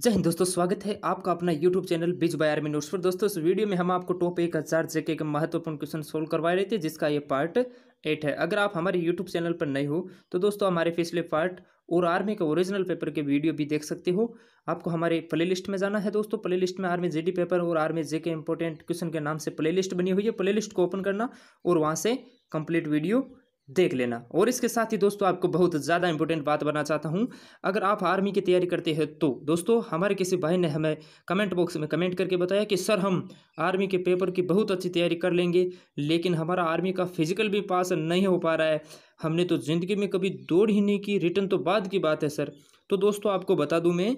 जय हिंद दोस्तों स्वागत है आपका अपना YouTube channel biz by army notes पर दोस्तों इस वीडियो में हम आपको टॉप एक हज़ार जेके के महत्वपूर्ण क्वेश्चन सोल्व करवा रहे थे जिसका ये पार्ट एट है अगर आप हमारे YouTube चैनल पर नए हो तो दोस्तों हमारे पिछले पार्ट और आर्मी के ओरिजिनल पेपर के वीडियो भी देख सकते हो आपको हमारे प्ले लिस्ट में जाना है दोस्तों प्ले लिस्ट में आर्मी जे पेपर और आर्मी जे के इंपॉर्टेंट क्वेश्चन के नाम से प्ले लिस्ट बनी हुई है प्ले लिस्ट को ओपन करना और वहाँ से कंप्लीट वीडियो देख लेना और इसके साथ ही दोस्तों आपको बहुत ज़्यादा इंपॉर्टेंट बात बना चाहता हूँ अगर आप आर्मी की तैयारी करते हैं तो दोस्तों हमारे किसी भाई ने हमें कमेंट बॉक्स में कमेंट करके बताया कि सर हम आर्मी के पेपर की बहुत अच्छी तैयारी कर लेंगे लेकिन हमारा आर्मी का फिजिकल भी पास नहीं हो पा रहा है हमने तो ज़िंदगी में कभी दौड़ ही नहीं की रिटर्न तो बाद की बात है सर तो दोस्तों आपको बता दूँ मैं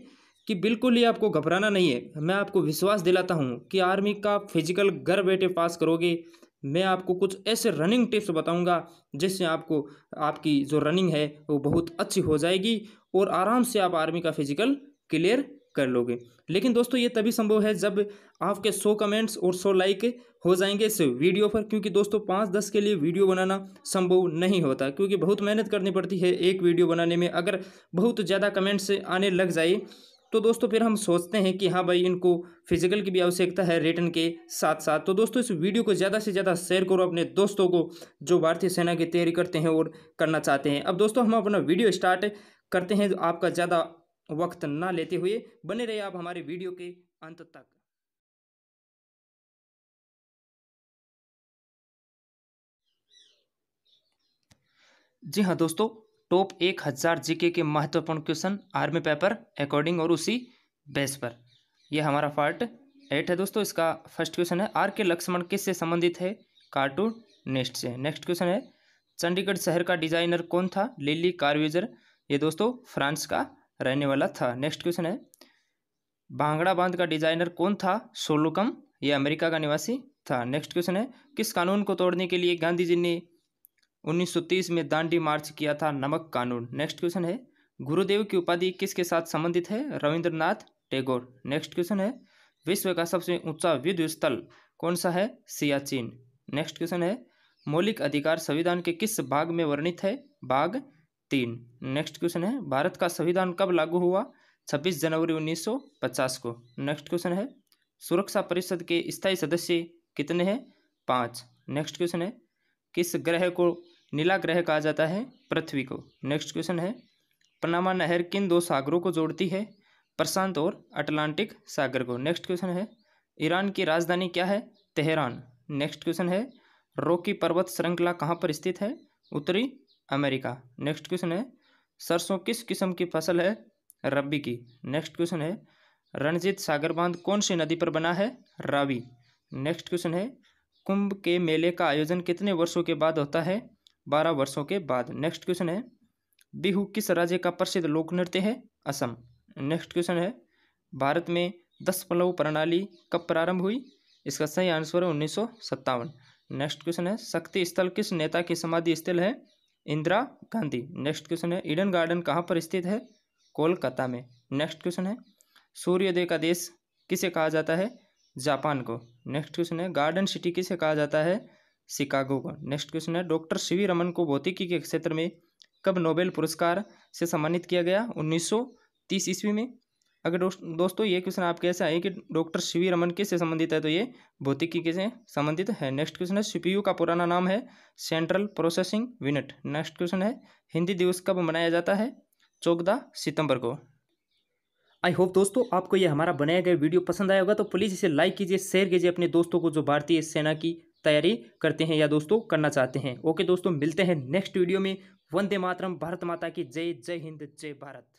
कि बिल्कुल ही आपको घबराना नहीं है मैं आपको विश्वास दिलाता हूँ कि आर्मी का फिजिकल घर बैठे पास करोगे मैं आपको कुछ ऐसे रनिंग टिप्स बताऊंगा जिससे आपको आपकी जो रनिंग है वो बहुत अच्छी हो जाएगी और आराम से आप आर्मी का फिजिकल क्लियर कर लोगे लेकिन दोस्तों ये तभी संभव है जब आपके सो कमेंट्स और सो लाइक हो जाएंगे इस वीडियो पर क्योंकि दोस्तों पाँच दस के लिए वीडियो बनाना संभव नहीं होता क्योंकि बहुत मेहनत करनी पड़ती है एक वीडियो बनाने में अगर बहुत ज़्यादा कमेंट्स आने लग जाए तो दोस्तों फिर हम सोचते हैं कि हाँ भाई इनको फिजिकल की भी आवश्यकता है रिटर्न के साथ साथ तो दोस्तों इस वीडियो को ज़्यादा से ज़्यादा शेयर करो अपने दोस्तों को जो भारतीय सेना की तैयारी करते हैं और करना चाहते हैं अब दोस्तों हम अपना वीडियो स्टार्ट करते हैं आपका ज़्यादा वक्त ना लेते हुए बने रहे आप हमारे वीडियो के अंत तक जी हाँ दोस्तों टॉप एक हज़ार जीके के महत्वपूर्ण क्वेश्चन आर्मी पेपर अकॉर्डिंग और उसी बेस पर यह हमारा पार्ट एट है दोस्तों इसका फर्स्ट क्वेश्चन है आर के लक्ष्मण किस से संबंधित है कार्टूनिस्ट से नेक्स्ट क्वेश्चन है चंडीगढ़ शहर का डिजाइनर कौन था लिली कारवेजर ये दोस्तों फ्रांस का रहने वाला था नेक्स्ट क्वेश्चन है भांगड़ा बांध का डिजाइनर कौन था सोलुकम ये अमेरिका का निवासी था नेक्स्ट क्वेश्चन है किस कानून को तोड़ने के लिए गांधी जी ने 1930 में दांडी मार्च किया था नमक कानून नेक्स्ट क्वेश्चन है गुरुदेव की उपाधि किसके साथ संबंधित है रविंद्रनाथ टैगोर नेक्स्ट क्वेश्चन है विश्व का सबसे ऊंचा विद्युत स्थल कौन सा है सियाचिन नेक्स्ट क्वेश्चन है मौलिक अधिकार संविधान के किस भाग में वर्णित है भाग तीन नेक्स्ट क्वेश्चन है भारत का संविधान कब लागू हुआ छब्बीस जनवरी उन्नीस को नेक्स्ट क्वेश्चन है सुरक्षा परिषद के स्थायी सदस्य कितने हैं पाँच नेक्स्ट क्वेश्चन है किस ग्रह को नीला ग्रह कहा जाता है पृथ्वी को नेक्स्ट क्वेश्चन है पनामा नहर किन दो सागरों को जोड़ती है प्रशांत और अटलांटिक सागर को नेक्स्ट क्वेश्चन है ईरान की राजधानी क्या है तेहरान नेक्स्ट क्वेश्चन है रोकी पर्वत श्रृंखला कहाँ पर स्थित है उत्तरी अमेरिका नेक्स्ट क्वेश्चन है सरसों किस किस्म की फसल है रबी की नेक्स्ट क्वेश्चन है रणजीत सागर बांध कौन सी नदी पर बना है रावी नेक्स्ट क्वेश्चन है कुंभ के मेले का आयोजन कितने वर्षों के बाद होता है बारह वर्षों के बाद नेक्स्ट क्वेश्चन है बिहू किस राज्य का प्रसिद्ध लोक नृत्य है असम नेक्स्ट क्वेश्चन है भारत में दस पल्लव प्रणाली कब प्रारंभ हुई इसका सही आंसर है उन्नीस नेक्स्ट क्वेश्चन है शक्ति स्थल किस नेता की समाधि स्थल है इंदिरा गांधी नेक्स्ट क्वेश्चन है ईडन गार्डन कहाँ पर स्थित है कोलकाता में नेक्स्ट क्वेश्चन है सूर्योदय का देश किसे कहा जाता है जापान को नेक्स्ट क्वेश्चन है गार्डन सिटी किसे कहा जाता है शिकागो का नेक्स्ट क्वेश्चन है डॉक्टर सी रमन को भौतिकी के क्षेत्र में कब नोबेल पुरस्कार से सम्मानित किया गया 1930 ईस्वी में अगर दोस्तों ये क्वेश्चन आपके ऐसे आए कि डॉक्टर सी रमन किस से संबंधित है तो ये भौतिकी के से संबंधित है नेक्स्ट क्वेश्चन है सीपीयू का पुराना नाम है central processing unit next question है हिंदी दिवस कब मनाया जाता है चौदह सितंबर को आई होप दोस्तों आपको ये हमारा बनाया गया वीडियो पसंद आया होगा तो प्लीज़ इसे लाइक कीजिए शेयर कीजिए अपने दोस्तों को जो भारतीय सेना की तैयारी करते हैं या दोस्तों करना चाहते हैं ओके दोस्तों मिलते हैं नेक्स्ट वीडियो में वंदे मातरम भारत माता की जय जय हिंद जय भारत